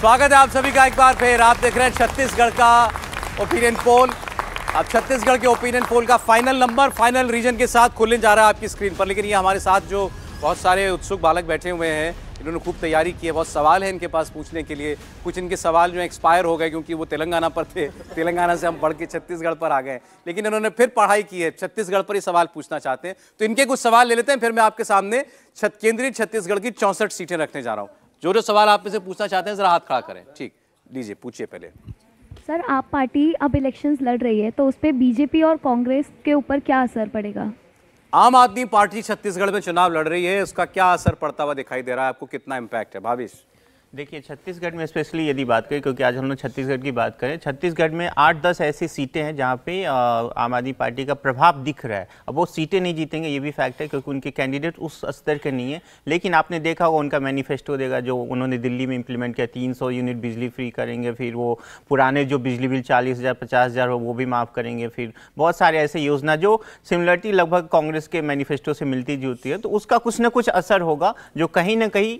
स्वागत है आप सभी का एक बार फिर आप देख रहे हैं छत्तीसगढ़ का ओपिनियन पोल अब छत्तीसगढ़ के ओपिनियन पोल का फाइनल नंबर फाइनल रीजन के साथ खोलने जा रहा है आपकी स्क्रीन पर लेकिन ये हमारे साथ जो बहुत सारे उत्सुक बालक बैठे हुए हैं इन्होंने खूब तैयारी की है बहुत सवाल है इनके पास पूछने के लिए कुछ इनके सवाल जो एक्सपायर हो गए क्योंकि वो तेलंगाना पर थे तेलंगाना से हम बढ़ के छत्तीसगढ़ पर आ गए लेकिन इन्होंने फिर पढ़ाई की है छत्तीसगढ़ पर ही सवाल पूछना चाहते हैं तो इनके कुछ सवाल ले लेते हैं फिर मैं आपके सामने केंद्रीय छत्तीसगढ़ की चौंसठ सीटें रखने जा रहा हूँ जो जो सवाल आप इसे पूछना चाहते हैं जरा हाथ खड़ा करें ठीक लीजिए पूछिए पहले सर आप पार्टी अब इलेक्शंस लड़ रही है तो उस पर बीजेपी और कांग्रेस के ऊपर क्या असर पड़ेगा आम आदमी पार्टी छत्तीसगढ़ में चुनाव लड़ रही है उसका क्या असर पड़ता हुआ दिखाई दे रहा है आपको कितना इम्पैक्ट है भाविश देखिए छत्तीसगढ़ में स्पेशली यदि बात करें क्योंकि आज हम लोग छत्तीसगढ़ की बात करें छत्तीसगढ़ में आठ दस ऐसी सीटें हैं जहां पे आम आदमी पार्टी का प्रभाव दिख रहा है अब वो सीटें नहीं जीतेंगे ये भी फैक्ट है क्योंकि उनके कैंडिडेट उस स्तर के नहीं है लेकिन आपने देखा होगा उनका मैनिफेस्टो देगा जो उन्होंने दिल्ली में इंप्लीमेंट किया तीन यूनिट बिजली फ्री करेंगे फिर वो पुराने जो बिजली बिल चालीस हज़ार पचास हज़ार हो वो भी माफ़ करेंगे फिर बहुत सारे ऐसे योजना जो सिमिलरिटी लगभग कांग्रेस के मैनिफेस्टो से मिलती जुलती है तो उसका कुछ ना कुछ असर होगा जो कहीं ना कहीं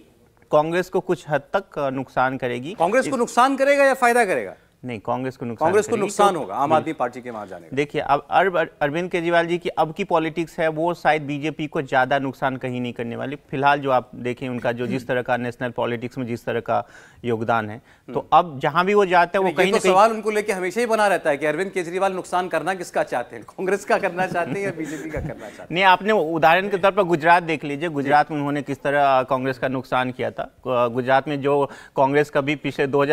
कांग्रेस को कुछ हद तक नुकसान करेगी कांग्रेस को नुकसान करेगा या फायदा करेगा नहीं कांग्रेस को नुकसान कांग्रेस को नुकसान होगा आम आदमी पार्टी के वहां जाने देखिए अब अरब अरविंद केजरीवाल जी की अब की पॉलिटिक्स है वो शायद बीजेपी को ज़्यादा नुकसान कहीं नहीं करने वाली फिलहाल जो आप देखें उनका जो जिस तरह का नेशनल पॉलिटिक्स में जिस तरह का योगदान है तो हम्म। अब जहाँ भी वो जाता है वो कहीं तो ना सवाल उनको लेकर हमेशा ही बना रहता है कि अरविंद केजरीवाल नुकसान करना किसका चाहते हैं कांग्रेस का करना चाहते हैं या बीजेपी का करना चाहते हैं नहीं आपने उदाहरण के तौर पर गुजरात देख लीजिए गुजरात में उन्होंने किस तरह कांग्रेस का नुकसान किया था गुजरात में जो कांग्रेस कभी पिछले दो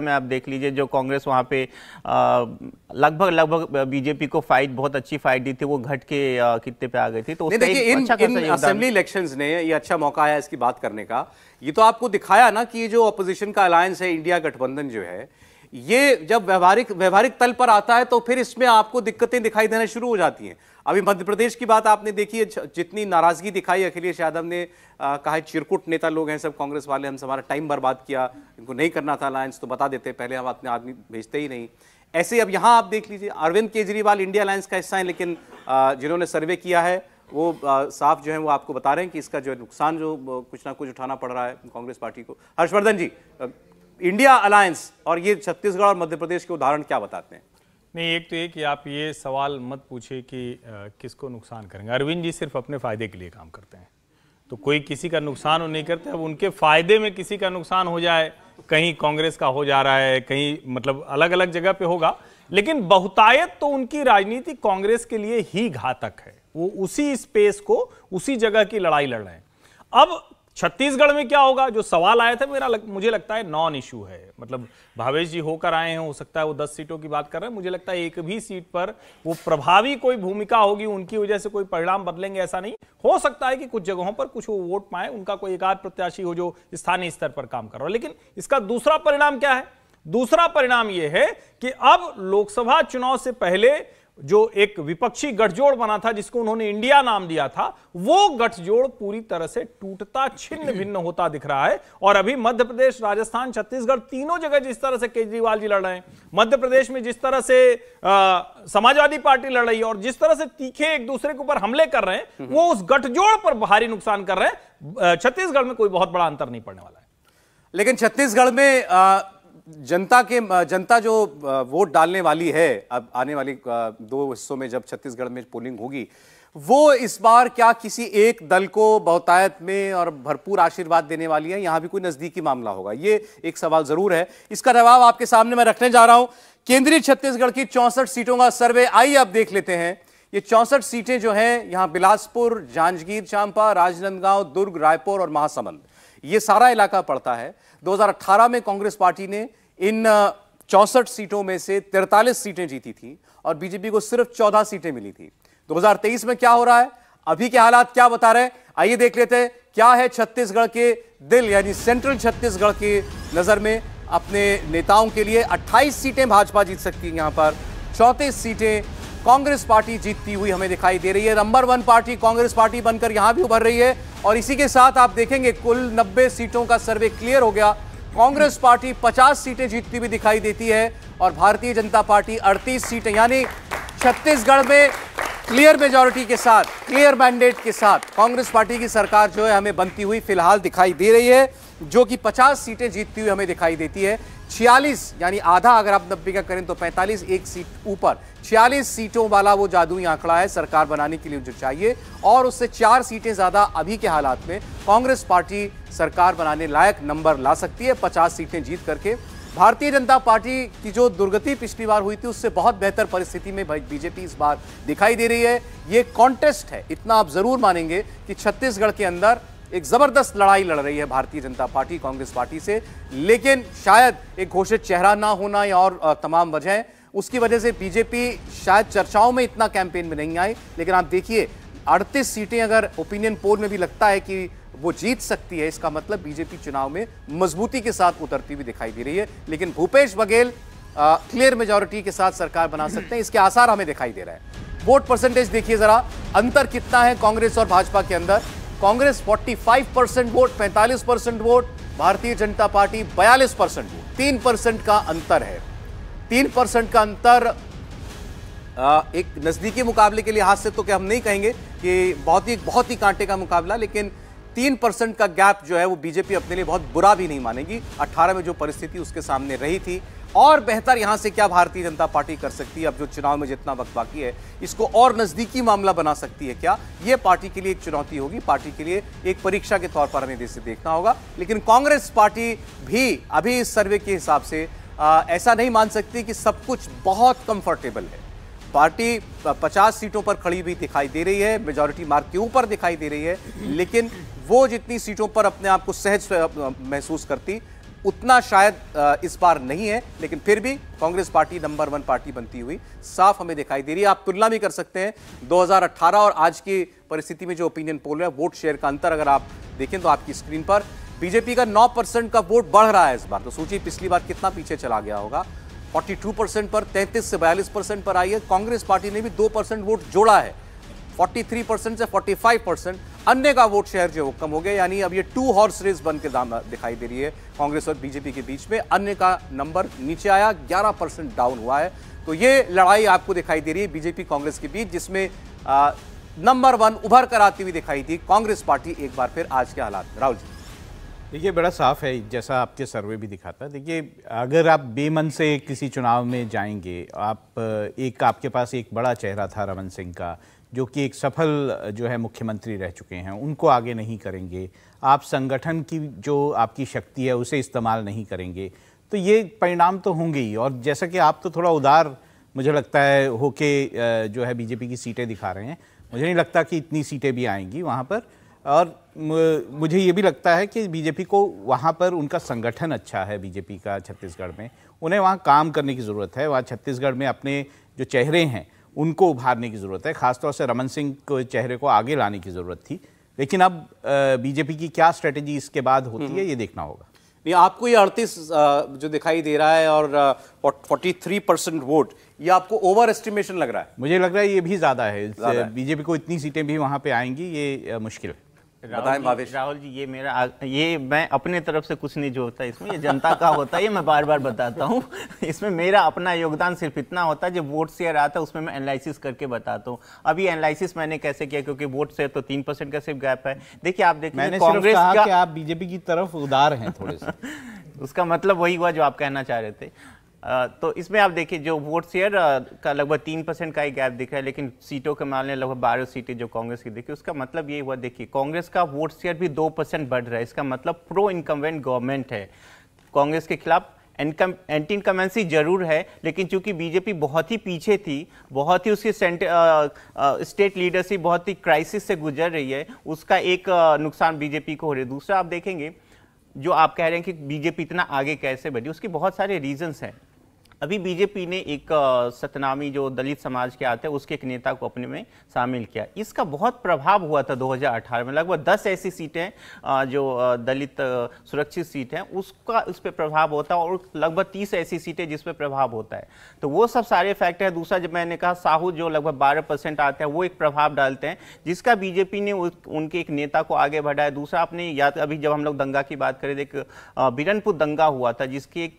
में आप देख लीजिए जो कांग्रेस कांग्रेस वहाँ पे लगभग लगभग बीजेपी को फाइट बहुत अच्छी फाइट दी थी वो घट के कितने पे आ गई थी तो देखिए इन अच्छा असेंबली इलेक्शंस ने ये अच्छा मौका आया इसकी बात करने का ये तो आपको दिखाया ना कि जो अपोजिशन का अलायंस है इंडिया गठबंधन जो है ये जब व्यवहारिक व्यवहारिक तल पर आता है तो फिर इसमें आपको दिक्कतें दिखाई देना शुरू हो जाती हैं अभी मध्य प्रदेश की बात आपने देखी है जितनी नाराजगी दिखाई अखिलेश यादव ने आ, कहा चिरकुट नेता लोग हैं सब कांग्रेस वाले हमसे हमारा टाइम बर्बाद किया इनको नहीं करना था अलायंस तो बता देते पहले हम अपने आदमी भेजते ही नहीं ऐसे अब यहाँ आप देख लीजिए अरविंद केजरीवाल इंडिया अलायंस का हिस्सा है लेकिन जिन्होंने सर्वे किया है वो साफ जो है वो आपको बता रहे हैं कि इसका जो है नुकसान जो कुछ ना कुछ उठाना पड़ रहा है कांग्रेस पार्टी को हर्षवर्धन जी इंडिया अलायंस और ये छत्तीसगढ़ और मध्य प्रदेश के उदाहरण क्या बताते हैं नहीं एक तो ये कि आप ये सवाल मत पूछिए कि किसको नुकसान करेंगे अरविंद जी सिर्फ अपने फायदे के लिए काम करते हैं तो कोई किसी का नुकसान वो नहीं करते अब उनके फायदे में किसी का नुकसान हो जाए कहीं कांग्रेस का हो जा रहा है कहीं मतलब अलग अलग जगह पे होगा लेकिन बहुतायत तो उनकी राजनीति कांग्रेस के लिए ही घातक है वो उसी स्पेस को उसी जगह की लड़ाई लड़ रहे हैं अब छत्तीसगढ़ में क्या होगा जो सवाल आया था मेरा लग, मुझे लगता है नॉन इश्यू है मतलब भावेश जी होकर आए हैं हो सकता है वो दस सीटों की बात कर रहे हैं मुझे लगता है एक भी सीट पर वो प्रभावी कोई भूमिका होगी उनकी वजह से कोई परिणाम बदलेंगे ऐसा नहीं हो सकता है कि कुछ जगहों पर कुछ वो वोट पाए उनका कोई एक आध प्रत्याशी हो जो स्थानीय स्तर पर काम कर रहा हो लेकिन इसका दूसरा परिणाम क्या है दूसरा परिणाम यह है कि अब लोकसभा चुनाव से पहले जो एक विपक्षी गठजोड़ बना था जिसको उन्होंने इंडिया नाम दिया था वो गठजोड़ पूरी तरह से टूटता छिन्न भिन्न होता दिख रहा है और अभी मध्य प्रदेश राजस्थान छत्तीसगढ़ तीनों जगह जिस तरह से केजरीवाल जी लड़ रहे हैं मध्य प्रदेश में जिस तरह से समाजवादी पार्टी लड़ रही है और जिस तरह से तीखे एक दूसरे के ऊपर हमले कर रहे हैं वो उस गठजोड़ पर भारी नुकसान कर रहे हैं छत्तीसगढ़ में कोई बहुत बड़ा अंतर नहीं पड़ने वाला है लेकिन छत्तीसगढ़ में जनता के जनता जो वोट डालने वाली है अब आने वाली दो हिस्सों में जब छत्तीसगढ़ में पोलिंग होगी वो इस बार क्या किसी एक दल को बहुतायत में और भरपूर आशीर्वाद देने वाली है यहां भी कोई नज़दीकी मामला होगा ये एक सवाल ज़रूर है इसका जवाब आपके सामने मैं रखने जा रहा हूं केंद्रीय छत्तीसगढ़ की चौंसठ सीटों का सर्वे आइए आप देख लेते हैं ये चौंसठ सीटें जो हैं यहां बिलासपुर जांजगीर चांपा राजनांदगांव दुर्ग रायपुर और महासमंद ये सारा इलाका पड़ता है 2018 में कांग्रेस पार्टी ने इन चौसठ सीटों में से तिरतालीस सीटें जीती थी और बीजेपी को सिर्फ चौदह सीटें मिली थी 2023 में क्या हो रहा है अभी के हालात क्या बता रहे हैं आइए देख लेते हैं क्या है छत्तीसगढ़ के दिल यानी सेंट्रल छत्तीसगढ़ की नजर में अपने नेताओं के लिए 28 सीटें भाजपा जीत सकती है यहां पर चौंतीस सीटें कांग्रेस पार्टी जीतती हुई हमें दिखाई दे रही है number one party Congress party बनकर यहां भी उभर रही है और इसी के साथ आप देखेंगे कुल 90 सीटों का सर्वे क्लियर हो गया कांग्रेस पार्टी 50 सीटें जीतती हुई दिखाई देती है और भारतीय जनता पार्टी 38 सीटें यानी छत्तीसगढ़ में क्लियर मेजोरिटी के साथ क्लियर मैंडेट के साथ कांग्रेस पार्टी की सरकार जो है हमें बनती हुई फिलहाल दिखाई दे रही है जो कि 50 सीटें जीतती हुई हमें दिखाई देती है 46 यानी आधा अगर आप नब्बे का करें तो 45 एक सीट ऊपर छियालीस सीटों वाला वो जादुई आंकड़ा है सरकार बनाने के लिए जो चाहिए और उससे चार सीटें ज़्यादा अभी के हालात में कांग्रेस पार्टी सरकार बनाने लायक नंबर ला सकती है पचास सीटें जीत करके भारतीय जनता पार्टी की जो दुर्गति पिछली बार हुई थी उससे बहुत बेहतर परिस्थिति में बीजेपी इस बार दिखाई दे रही है ये कॉन्टेस्ट है इतना आप जरूर मानेंगे कि छत्तीसगढ़ के अंदर एक जबरदस्त लड़ाई लड़ रही है भारतीय जनता पार्टी कांग्रेस पार्टी से लेकिन शायद एक घोषित चेहरा ना होना या और तमाम वजह उसकी वजह से बीजेपी शायद चर्चाओं में इतना कैंपेन में नहीं आई लेकिन आप देखिए अड़तीस सीटें अगर ओपिनियन पोल में भी लगता है कि वो जीत सकती है इसका मतलब बीजेपी चुनाव में मजबूती के साथ उतरती हुई दिखाई दे रही है लेकिन भूपेश बघेल क्लियर मेजोरिटी के साथ सरकार बना सकते हैं इसके आसार हमें दिखाई दे रहा है वोट परसेंटेज देखिए जरा अंतर कितना है कांग्रेस और भाजपा के अंदर Congress 45 percent vote 45 percent vote Bharatiya Janata party 42 percent vote तीन परसेंट का अंतर है तीन परसेंट का अंतर एक नज़दीकी मुकाबले के लिहाज से तो क्या हम नहीं कहेंगे कि बहुत ही बहुत ही कांटे का मुकाबला लेकिन तीन परसेंट का गैप जो है वो बीजेपी अपने लिए बहुत बुरा भी नहीं मानेगी अट्ठारह में जो परिस्थिति उसके सामने रही थी और बेहतर यहां से क्या भारतीय जनता पार्टी कर सकती है अब जो चुनाव में जितना वक्त बाकी है इसको और नज़दीकी मामला बना सकती है क्या ये पार्टी के लिए एक चुनौती होगी पार्टी के लिए एक परीक्षा के तौर पर हमें इसे देखना होगा लेकिन कांग्रेस पार्टी भी अभी इस सर्वे के हिसाब से आ, ऐसा नहीं मान सकती कि सब कुछ बहुत कंफर्टेबल है पार्टी 50 सीटों पर खड़ी हुई दिखाई दे रही है मेजोरिटी मार्क के ऊपर दिखाई दे रही है लेकिन वो जितनी सीटों पर अपने आप को सहज महसूस करती उतना शायद इस बार नहीं है लेकिन फिर भी Congress party number one party बनती हुई साफ हमें दिखाई दे रही है आप तुलना भी कर सकते हैं 2018 और आज की परिस्थिति में जो ओपिनियन पोल है वोट शेयर का अंतर अगर आप देखें तो आपकी स्क्रीन पर बीजेपी का 9 परसेंट का वोट बढ़ रहा है इस बार तो सोचिए पिछली बार कितना पीछे चला गया होगा 42 परसेंट पर 33 से 42 परसेंट पर आई है कांग्रेस पार्टी ने भी 2 परसेंट वोट जोड़ा है 43 परसेंट से 45 परसेंट अन्य का वोट शेयर जो कम हो गया यानी अब ये टू हॉर्स रेस बन के दाम दिखाई दे रही है कांग्रेस और बीजेपी के बीच में अन्य का नंबर नीचे आया ग्यारह परसेंट डाउन हुआ है तो ये लड़ाई आपको दिखाई दे रही है बीजेपी कांग्रेस के बीच जिसमें नंबर वन उभर कर आती हुई दिखाई थी कांग्रेस पार्टी एक बार फिर आज के हालात में राहुल जी देखिए बड़ा साफ है जैसा आपके सर्वे भी दिखाता है देखिए अगर आप बेमन से किसी चुनाव में जाएंगे आप एक आपके पास एक बड़ा चेहरा था रमन सिंह का जो कि एक सफल जो है मुख्यमंत्री रह चुके हैं उनको आगे नहीं करेंगे आप संगठन की जो आपकी शक्ति है उसे इस्तेमाल नहीं करेंगे तो ये परिणाम तो होंगे ही और जैसा कि आप तो थोड़ा उदार मुझे लगता है होके जो है बीजेपी की सीटें दिखा रहे हैं मुझे नहीं लगता कि इतनी सीटें भी आएंगी वहाँ पर और मुझे ये भी लगता है कि बीजेपी को वहाँ पर उनका संगठन अच्छा है बीजेपी का छत्तीसगढ़ में उन्हें वहाँ काम करने की ज़रूरत है वहाँ छत्तीसगढ़ में अपने जो चेहरे हैं उनको उभारने की ज़रूरत है ख़ासतौर से रमन सिंह के चेहरे को आगे लाने की ज़रूरत थी लेकिन अब बीजेपी की क्या स्ट्रेटेजी इसके बाद होती है हम्म। ये देखना होगा नहीं आपको ये अड़तीस जो दिखाई दे रहा है और फोर्टी थ्री परसेंट वोट ये आपको ओवर एस्टिमेशन लग रहा है मुझे लग रहा है ये भी ज़्यादा है, है। बीजेपी को इतनी सीटें भी वहाँ पे आएंगी ये मुश्किल है बताएं भावेश राहुल जी ये मेरा ये मैं अपने तरफ से कुछ नहीं जो होता इसमें ये जनता का होता है ये मैं बार बार बताता हूँ इसमें मेरा अपना योगदान सिर्फ इतना होता है जब वोट शेयर आता है उसमें मैं एनालिसिस करके बताता हूँ अभी एनालिसिस मैंने कैसे किया क्योंकि वोट शेयर तो तीन परसेंट का सिर्फ गैप है देखिए आप देखिए कांग्रेस आप बीजेपी की तरफ उदार हैं थोड़े से उसका मतलब वही हुआ जो आप कहना चाह रहे थे तो इसमें आप देखिए जो वोट शेयर का लगभग तीन परसेंट का ही गैप दिख रहा है लेकिन सीटों के मामले में लगभग बारह सीटें जो कांग्रेस की देखी उसका मतलब ये हुआ देखिए कांग्रेस का वोट शेयर भी दो परसेंट बढ़ रहा है इसका मतलब प्रो इनकमेंट गवर्नमेंट है कांग्रेस के खिलाफ इनकम एंटी इनकमेंसी जरूर है लेकिन चूंकि बीजेपी बहुत ही पीछे थी बहुत ही उसकी स्टेट लीडरशिप बहुत ही क्राइसिस से गुजर रही है उसका एक नुकसान बीजेपी को हो रहा है दूसरा आप देखेंगे जो आप कह रहे हैं कि बीजेपी इतना आगे कैसे बढ़ी उसकी बहुत सारे रीजंस हैं अभी बीजेपी ने एक सतनामी जो दलित समाज के आते हैं उसके एक नेता को अपने में शामिल किया इसका बहुत प्रभाव हुआ था 2018 में लगभग 10 ऐसी सीटें जो दलित सुरक्षित सीट हैं उसका उस पर प्रभाव होता है और लगभग 30 ऐसी सीटें जिस पर प्रभाव होता है तो वो सब सारे फैक्टर है दूसरा जब मैंने कहा साहू जो लगभग बारह परसेंट आते हैं वो एक प्रभाव डालते हैं जिसका बीजेपी ने उनके एक नेता को आगे बढ़ाया दूसरा आपने याद तो अभी जब हम लोग दंगा की बात करें तो एक बिरनपुर दंगा हुआ था जिसकी एक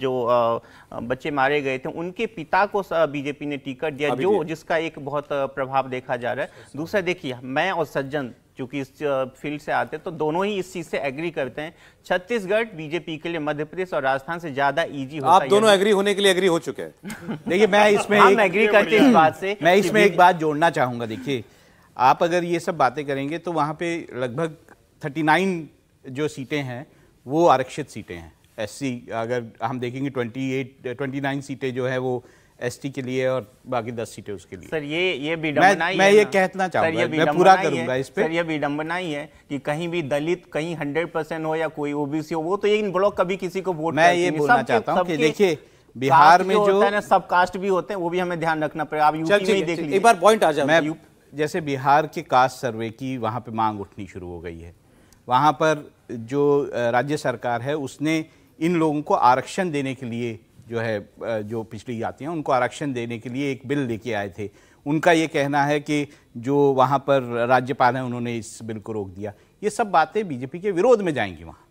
जो बच्चे मारे गए थे उनके पिता को बीजेपी ने टिकट दिया जो जिसका एक बहुत प्रभाव देखा जा रहा है अच्छा, अच्छा। दूसरा देखिए मैं और सज्जन क्योंकि इस फील्ड से आते तो दोनों ही इस चीज से एग्री करते हैं छत्तीसगढ़ बीजेपी के लिए मध्य प्रदेश और राजस्थान से ज्यादा इजी होता आप दोनों एग्री होने के लिए एग्री हो चुके हैं देखिए मैं इसमें हम एग्री करते इस बात से मैं इसमें एक बात जोड़ना चाहूंगा देखिए आप अगर ये सब बातें करेंगे तो वहां पे लगभग थर्टी जो सीटें हैं वो आरक्षित सीटें हैं एससी अगर हम देखेंगे 28 29 सीटें जो है वो एसटी के लिए और बाकी दस सीटें उसके लिए सर ये ये विडम्बना मैं, मैं ये कहना चाहूँगा मैं पूरा करूंगा इस पे सर ये विडम्बना ही है कि कहीं भी दलित कहीं हंड्रेड परसेंट हो या कोई ओबीसी हो वो तो ये इन ब्लॉक कभी किसी को वोट मैं ये बोलना चाहता हूँ कि देखिए बिहार में जो है सब कास्ट भी होते हैं वो भी हमें ध्यान रखना पड़ेगा आप यूपी में देख लीजिए एक बार पॉइंट आ जाए जैसे बिहार के कास्ट सर्वे की वहाँ पे मांग उठनी शुरू हो गई है वहाँ पर जो राज्य सरकार है उसने इन लोगों को आरक्षण देने के लिए जो है जो पिछड़ी जाती हैं उनको आरक्षण देने के लिए एक बिल लेके आए थे उनका ये कहना है कि जो वहाँ पर राज्यपाल हैं उन्होंने इस बिल को रोक दिया ये सब बातें बीजेपी के विरोध में जाएंगी वहाँ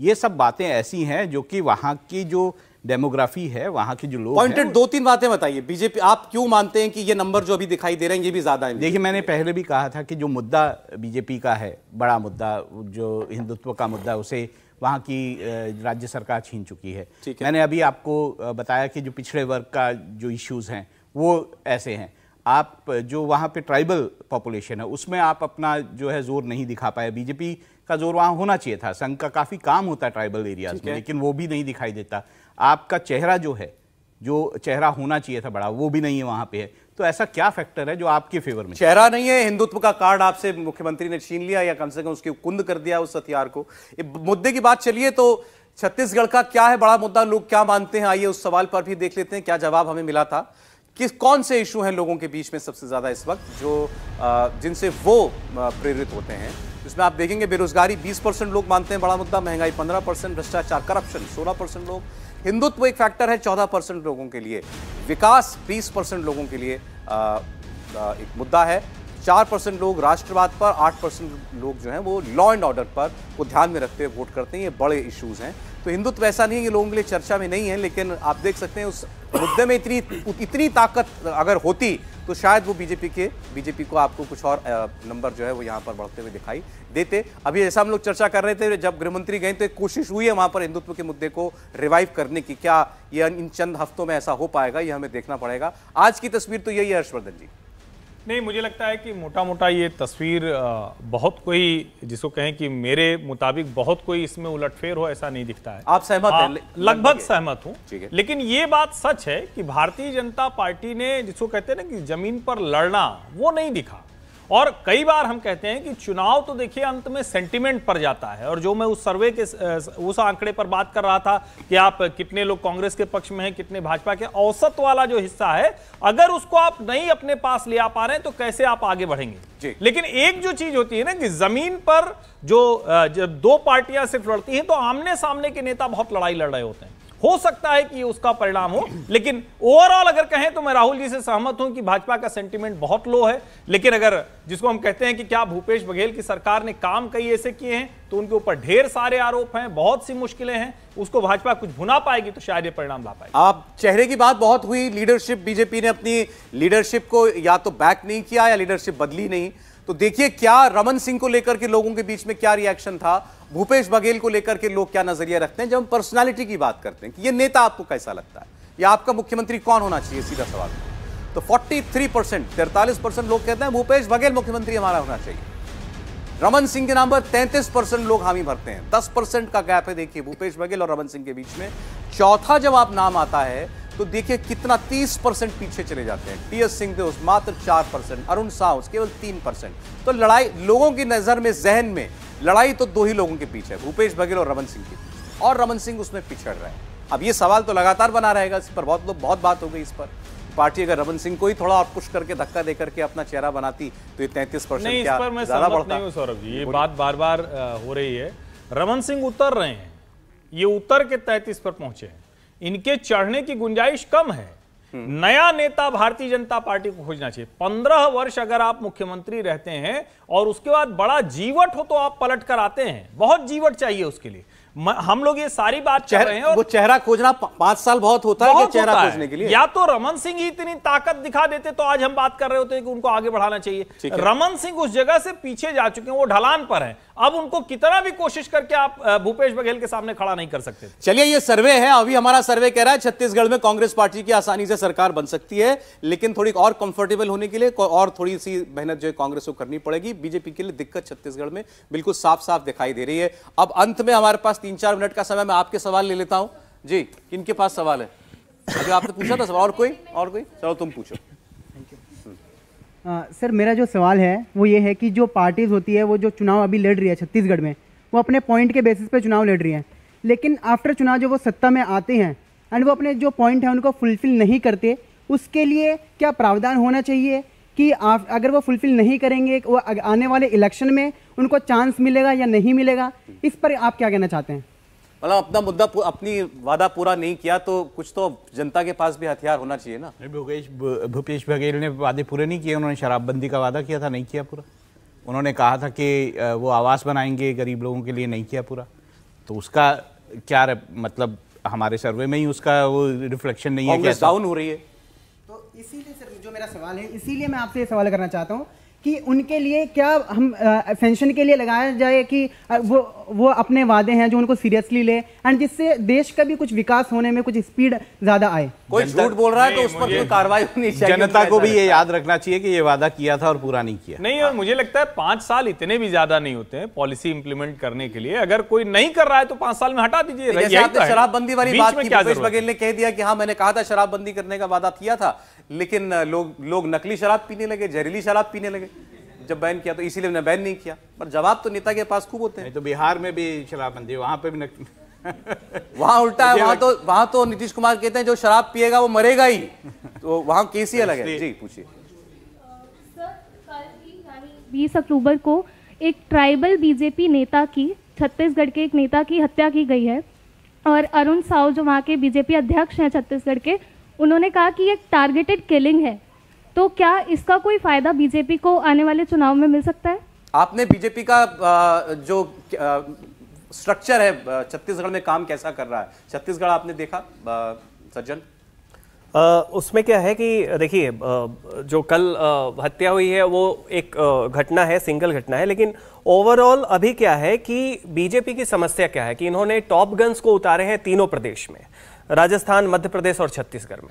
ये सब बातें ऐसी हैं जो कि वहाँ की जो डेमोग्राफी है वहाँ के जो लोग पॉइंटेड दो तीन बातें बताइए बीजेपी आप क्यों मानते हैं कि ये नंबर जो अभी दिखाई दे रहे हैं ये भी ज़्यादा है देखिए मैंने पहले भी कहा था कि जो मुद्दा बीजेपी का है बड़ा मुद्दा जो हिंदुत्व का मुद्दा उसे वहाँ की राज्य सरकार छीन चुकी है मैंने अभी आपको बताया कि जो पिछड़े वर्ग का जो इश्यूज़ हैं वो ऐसे हैं आप जो वहाँ पे ट्राइबल पॉपुलेशन है उसमें आप अपना जो है जोर नहीं दिखा पाए बीजेपी का जोर वहाँ होना चाहिए था संघ का काफ़ी काम होता है ट्राइबल एरियाज में लेकिन वो भी नहीं दिखाई देता आपका चेहरा जो है जो चेहरा होना चाहिए था बड़ा वो भी नहीं है वहाँ पे है तो ऐसा क्या फैक्टर है जो आपके फेवर में चेहरा नहीं है हिंदुत्व का कार्ड आपसे मुख्यमंत्री ने छीन लिया या कम से कम उसकी कुंद कर दिया उस हथियार को मुद्दे की बात चलिए तो छत्तीसगढ़ का क्या है बड़ा मुद्दा लोग क्या मानते हैं आइए उस सवाल पर भी देख लेते हैं क्या जवाब हमें मिला था किस कौन से इशू हैं लोगों के बीच में सबसे ज्यादा इस वक्त जो जिनसे वो प्रेरित होते हैं जिसमें आप देखेंगे बेरोजगारी 20 परसेंट लोग मानते हैं बड़ा मुद्दा महंगाई 15 परसेंट भ्रष्टाचार करप्शन 16 परसेंट लोग हिंदुत्व एक फैक्टर है चौदह परसेंट लोगों के लिए विकास बीस परसेंट लोगों के लिए आ, आ, एक मुद्दा है चार परसेंट लोग राष्ट्रवाद पर आठ परसेंट लोग जो हैं वो लॉ एंड ऑर्डर पर को ध्यान में रखते हुए वोट करते हैं ये बड़े इश्यूज़ हैं तो हिंदुत्व ऐसा नहीं है कि लोगों के लिए चर्चा में नहीं है लेकिन आप देख सकते हैं उस मुद्दे में इतनी इतनी ताकत अगर होती तो शायद वो बीजेपी के बीजेपी को आपको कुछ और नंबर जो है वो यहाँ पर बढ़ते हुए दिखाई देते अभी जैसा हम लोग चर्चा कर रहे थे जब गृहमंत्री गए तो एक कोशिश हुई है वहाँ पर हिंदुत्व के मुद्दे को रिवाइव करने की क्या ये इन चंद हफ्तों में ऐसा हो पाएगा ये हमें देखना पड़ेगा आज की तस्वीर तो यही है हर्षवर्धन जी नहीं मुझे लगता है कि मोटा मोटा ये तस्वीर बहुत कोई जिसको कहें कि मेरे मुताबिक बहुत कोई इसमें उलटफेर हो ऐसा नहीं दिखता है आप सहमत हैं हाँ, लगभग सहमत हूँ लेकिन ये बात सच है कि भारतीय जनता पार्टी ने जिसको कहते हैं ना कि जमीन पर लड़ना वो नहीं दिखा और कई बार हम कहते हैं कि चुनाव तो देखिए अंत में सेंटिमेंट पर जाता है और जो मैं उस सर्वे के उस आंकड़े पर बात कर रहा था कि आप कितने लोग कांग्रेस के पक्ष में हैं कितने भाजपा के औसत वाला जो हिस्सा है अगर उसको आप नहीं अपने पास ले आ पा रहे हैं तो कैसे आप आगे बढ़ेंगे लेकिन एक जो चीज होती है ना कि जमीन पर जो जब दो पार्टियां सिर्फ लड़ती हैं तो आमने सामने के नेता बहुत लड़ाई लड़ रहे होते हैं हो सकता है कि उसका परिणाम हो लेकिन ओवरऑल अगर कहें तो मैं राहुल जी से सहमत हूं कि भाजपा का सेंटीमेंट बहुत लो है लेकिन अगर जिसको हम कहते हैं कि क्या भूपेश बघेल की सरकार ने काम कई ऐसे किए हैं तो उनके ऊपर ढेर सारे आरोप हैं बहुत सी मुश्किलें हैं उसको भाजपा कुछ भुना पाएगी तो शायद ये परिणाम ला पाएगी आप चेहरे की बात बहुत हुई लीडरशिप बीजेपी ने अपनी लीडरशिप को या तो बैक नहीं किया या लीडरशिप बदली नहीं तो देखिए क्या रमन सिंह को लेकर के लोगों के बीच में क्या रिएक्शन था भूपेश बघेल को लेकर के लोग क्या नजरिया रखते हैं जब हम पर्सनैलिटी की बात करते हैं कि ये नेता आपको कैसा लगता है या आपका मुख्यमंत्री कौन होना चाहिए सीधा सवाल तो 43 परसेंट तैंतालीस परसेंट लोग कहते हैं भूपेश बघेल मुख्यमंत्री हमारा होना चाहिए रमन सिंह के नाम पर तैंतीस परसेंट लोग हामी भरते हैं दस परसेंट का गैप है देखिए भूपेश बघेल और रमन सिंह के बीच में चौथा जब आप नाम आता है तो देखिए कितना 30 परसेंट पीछे चले जाते हैं टी एस सिंह मात्र चार परसेंट अरुण साहु केवल तीन परसेंट तो लड़ाई लोगों की नज़र में जहन में लड़ाई तो दो ही लोगों के पीछे है भूपेश बघेल और रमन सिंह की और रमन सिंह उसमें पिछड़ रहे हैं अब ये सवाल तो लगातार बना रहेगा इस पर बहुत लोग बहुत बात हो गई इस पर पार्टी अगर रमन सिंह को ही थोड़ा और पुश करके धक्का देकर के अपना चेहरा बनाती तो ये तैंतीस परसेंट बढ़ता सौरभ जी ये बात बार बार हो रही है रमन सिंह उतर रहे हैं ये उतर के तैतीस पर पहुंचे हैं इनके चढ़ने की गुंजाइश कम है नया नेता भारतीय जनता पार्टी को खोजना चाहिए पंद्रह वर्ष अगर आप मुख्यमंत्री रहते हैं और उसके बाद बड़ा जीवट हो तो आप पलट कर आते हैं बहुत जीवट चाहिए उसके लिए हम लोग ये सारी बात कर रहे हैं और वो चेहरा खोजना पांच साल बहुत होता बहुत है कि चेहरा खोजने के लिए या तो रमन सिंह ही इतनी ताकत दिखा देते तो आज हम बात कर रहे होते कि उनको आगे बढ़ाना चाहिए रमन सिंह उस जगह से पीछे जा चुके हैं वो ढलान पर हैं अब उनको कितना भी कोशिश करके आप भूपेश बघेल के सामने खड़ा नहीं कर सकते चलिए ये सर्वे है अभी हमारा सर्वे कह रहा है छत्तीसगढ़ में कांग्रेस पार्टी की आसानी से सरकार बन सकती है लेकिन थोड़ी और कंफर्टेबल होने के लिए और थोड़ी सी मेहनत जो है कांग्रेस को करनी पड़ेगी बीजेपी के लिए दिक्कत छत्तीसगढ़ में बिल्कुल साफ साफ दिखाई दे रही है अब अंत में हमारे पास तीन चार मिनट का समय मैं आपके सवाल ले लेता हूँ जी किन के पास सवाल है अभी आपने पूछा था सवाल और कोई और कोई चलो तुम पूछो सर uh, मेरा जो सवाल है वो ये है कि जो पार्टीज़ होती है वो जो चुनाव अभी लड़ रही है छत्तीसगढ़ में वो अपने पॉइंट के बेसिस पे चुनाव लड़ रही है लेकिन आफ्टर चुनाव जो वो सत्ता में आते हैं एंड वो अपने जो पॉइंट है उनको फुलफ़िल नहीं करते उसके लिए क्या प्रावधान होना चाहिए कि अगर वो फुलफ़िल नहीं करेंगे वो आने वाले इलेक्शन में उनको चांस मिलेगा या नहीं मिलेगा इस पर आप क्या कहना चाहते हैं मतलब अपना मुद्दा अपनी वादा पूरा नहीं किया तो कुछ तो जनता के पास भी हथियार होना चाहिए ना भूपेश भूपेश बघेल ने वादे पूरे नहीं किए उन्होंने शराबबंदी का वादा किया था नहीं किया पूरा उन्होंने कहा था कि वो आवास बनाएंगे गरीब लोगों के लिए नहीं किया पूरा तो उसका क्या मतलब हमारे सर्वे में ही उसका वो रिफ्लेक्शन नहीं है डाउन हो रही है तो इसीलिए सर जो मेरा सवाल है इसीलिए मैं आपसे ये सवाल करना चाहता हूँ कि उनके लिए क्या हम सेंशन के लिए लगाया जाए कि वो वो अपने वादे हैं जो उनको सीरियसली ले एंड जिससे देश का भी कुछ विकास होने में कुछ स्पीड ज्यादा आए कोई झूठ बोल रहा है तो उस पर कोई कार्रवाई होनी चाहिए जनता को भी ये याद रखना चाहिए कि ये वादा किया था और पूरा नहीं किया नहीं और मुझे लगता है पांच साल इतने भी ज्यादा नहीं होते हैं पॉलिसी इंप्लीमेंट करने के लिए अगर कोई नहीं कर रहा है तो पांच साल में हटा दीजिए तो शराबबंदी वाली बात की बघेल ने कह दिया कि हाँ मैंने कहा था शराबबंदी करने का वादा किया था लेकिन लोग नकली शराब पीने लगे जहरीली शराब पीने लगे जब बैन किया तो इसीलिए उन्हें बैन नहीं किया पर जवाब तो नेता के पास खूब होते हैं तो बिहार में भी शराबबंदी वहाँ पे भी नक... वहाँ उल्टा है वहाँ तो वहाँ तो नीतीश कुमार कहते हैं जो शराब पिएगा वो मरेगा ही तो वहाँ केस ही अलग है जी पूछिए बीस अक्टूबर को एक ट्राइबल बीजेपी नेता की छत्तीसगढ़ के एक नेता की हत्या की गई है और अरुण साहु जो वहाँ के बीजेपी अध्यक्ष हैं छत्तीसगढ़ के उन्होंने कहा कि एक टारगेटेड किलिंग है तो क्या इसका कोई फायदा बीजेपी को आने वाले चुनाव में मिल सकता है आपने बीजेपी का जो स्ट्रक्चर है छत्तीसगढ़ में काम कैसा कर रहा है छत्तीसगढ़ आपने देखा सज्जन उसमें क्या है कि देखिए जो कल हत्या हुई है वो एक घटना है सिंगल घटना है लेकिन ओवरऑल अभी क्या है कि बीजेपी की समस्या क्या है कि इन्होंने टॉप गन्स को उतारे हैं तीनों प्रदेश में राजस्थान मध्य प्रदेश और छत्तीसगढ़ में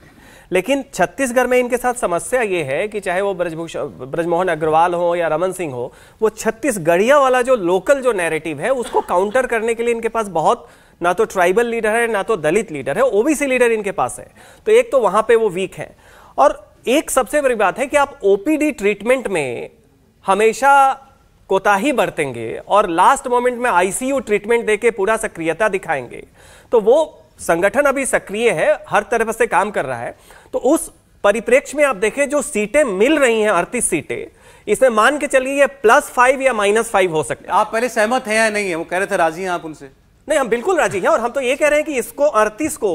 लेकिन छत्तीसगढ़ में इनके साथ समस्या ये है कि चाहे वो ब्रजभूषण ब्रजमोहन अग्रवाल हो या रमन सिंह हो वो छत्तीसगढ़िया वाला जो लोकल जो नैरेटिव है उसको काउंटर करने के लिए इनके पास बहुत ना तो ट्राइबल लीडर है ना तो दलित लीडर है ओबीसी लीडर इनके पास है तो एक तो वहां पर वो वीक है और एक सबसे बड़ी बात है कि आप ओपीडी ट्रीटमेंट में हमेशा कोताही बरतेंगे और लास्ट मोमेंट में आईसीयू ट्रीटमेंट देके पूरा सक्रियता दिखाएंगे तो वो संगठन अभी सक्रिय है हर तरफ से काम कर रहा है तो उस परिप्रेक्ष्य में आप देखें जो सीटें मिल रही हैं अड़तीस सीटें इसमें मान के चलिए ये प्लस फाइव या माइनस फाइव हो सकते हैं आप पहले सहमत हैं या नहीं है वो कह रहे थे राजी हैं आप उनसे नहीं हम बिल्कुल राजी हैं और हम तो ये कह रहे हैं कि इसको अड़तीस को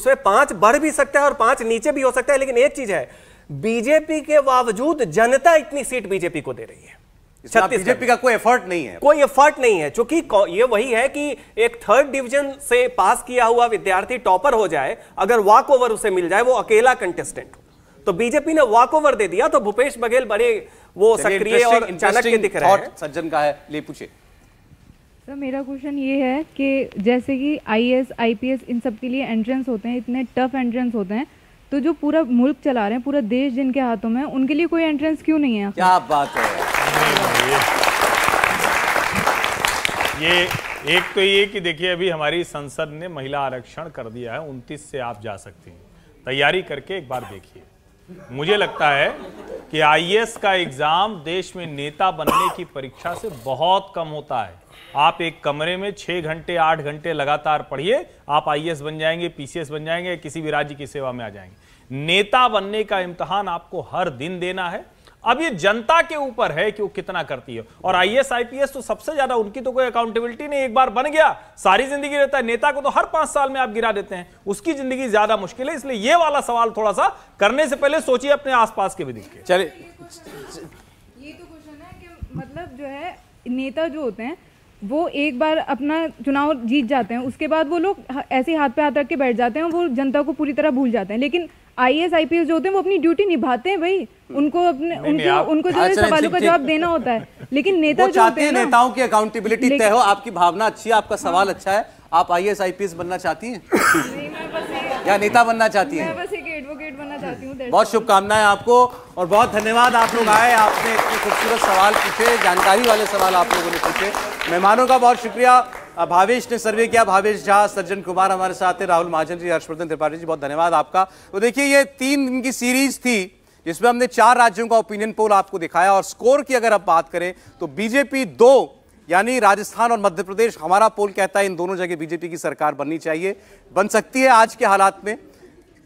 उसमें पांच बढ़ भी सकता है और पांच नीचे भी हो सकता है लेकिन एक चीज है बीजेपी के बावजूद जनता इतनी सीट बीजेपी को दे रही है बीजेपी का कोई एफर्ट नहीं है कोई एफर्ट नहीं है क्योंकि ये वही है कि एक थर्ड डिवीजन से पास किया हुआ विद्यार्थी टॉपर हो जाए अगर वॉक ओवर उसे मिल जाए वो अकेला कंटेस्टेंट तो बीजेपी ने वॉक ओवर दे दिया तो भूपेश बघेल बड़े वो सक्रिय और चाणक्य दिख रहे हैं सज्जन का है ले पूछे सर मेरा क्वेश्चन ये है कि जैसे कि आईएएस आईपीएस इन सब के लिए एंट्रेंस होते हैं इतने टफ एंट्रेंस होते हैं तो जो पूरा मुल्क चला रहे हैं पूरा देश जिनके हाथों में उनके लिए कोई एंट्रेंस क्यों नहीं है क्या बात है ये एक तो ये कि देखिए अभी हमारी संसद ने महिला आरक्षण कर दिया है उनतीस से आप जा सकती हैं तैयारी करके एक बार देखिए मुझे लगता है कि आईएएस का एग्जाम देश में नेता बनने की परीक्षा से बहुत कम होता है आप एक कमरे में छह घंटे आठ घंटे लगातार पढ़िए आप आईएएस बन जाएंगे पीसीएस बन जाएंगे किसी भी राज्य की सेवा में आ जाएंगे नेता बनने का इम्तहान आपको हर दिन देना है अब ये जनता के ऊपर है कि वो कितना करती है और आईएएस आईपीएस तो सबसे ज्यादा उनकी तो कोई अकाउंटेबिलिटी नहीं एक बार बन गया सारी जिंदगी रहता है नेता को तो हर पांच साल में आप गिरा देते हैं उसकी जिंदगी ज्यादा मुश्किल है इसलिए ये वाला सवाल थोड़ा सा करने से पहले सोचिए अपने आसपास के भी दिखे चलिए ये तो क्वेश्चन है कि मतलब जो है नेता जो होते हैं वो एक बार अपना चुनाव जीत जाते हैं उसके बाद वो लोग ऐसे हाथ पे हाथ रख के बैठ जाते हैं वो जनता को पूरी तरह भूल जाते हैं लेकिन आई एस आई जो होते हैं वो अपनी ड्यूटी निभाते हैं भाई हम्म। उनको अपने उनके उनको जो है अच्छा, सवालों का जवाब देना होता है लेकिन नेता जो चाहते हैं नेताओं की अकाउंटेबिलिटी तय हो आपकी भावना अच्छी है आपका सवाल हाँ। अच्छा है आप आई एस e बनना चाहती हैं या नेता बनना चाहती हैं बस एक बनना चाहती हूँ बहुत शुभकामनाएं आपको और बहुत धन्यवाद आप लोग आए आपने इतने खूबसूरत सवाल पूछे जानकारी वाले सवाल आप लोगों ने पूछे मेहमानों का बहुत शुक्रिया भावेश ने सर्वे किया भावेश झा सज्जन कुमार हमारे साथ थे राहुल महाजन जी हर्षवर्धन त्रिपाठी जी बहुत धन्यवाद आपका तो देखिए ये तीन दिन की सीरीज थी जिसमें हमने चार राज्यों का ओपिनियन पोल आपको दिखाया और स्कोर की अगर आप बात करें तो बीजेपी दो यानी राजस्थान और मध्य प्रदेश हमारा पोल कहता है इन दोनों जगह बीजेपी की सरकार बननी चाहिए बन सकती है आज के हालात में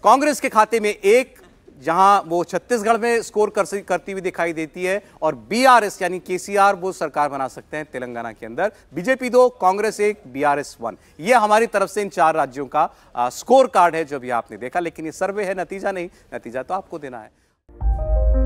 कांग्रेस के खाते में एक जहां वो छत्तीसगढ़ में स्कोर कर करती हुई दिखाई देती है और बीआरएस यानी केसीआर वो सरकार बना सकते हैं तेलंगाना के अंदर बीजेपी दो कांग्रेस एक बीआरएस वन ये हमारी तरफ से इन चार राज्यों का आ, स्कोर कार्ड है जो भी आपने देखा लेकिन ये सर्वे है नतीजा नहीं नतीजा तो आपको देना है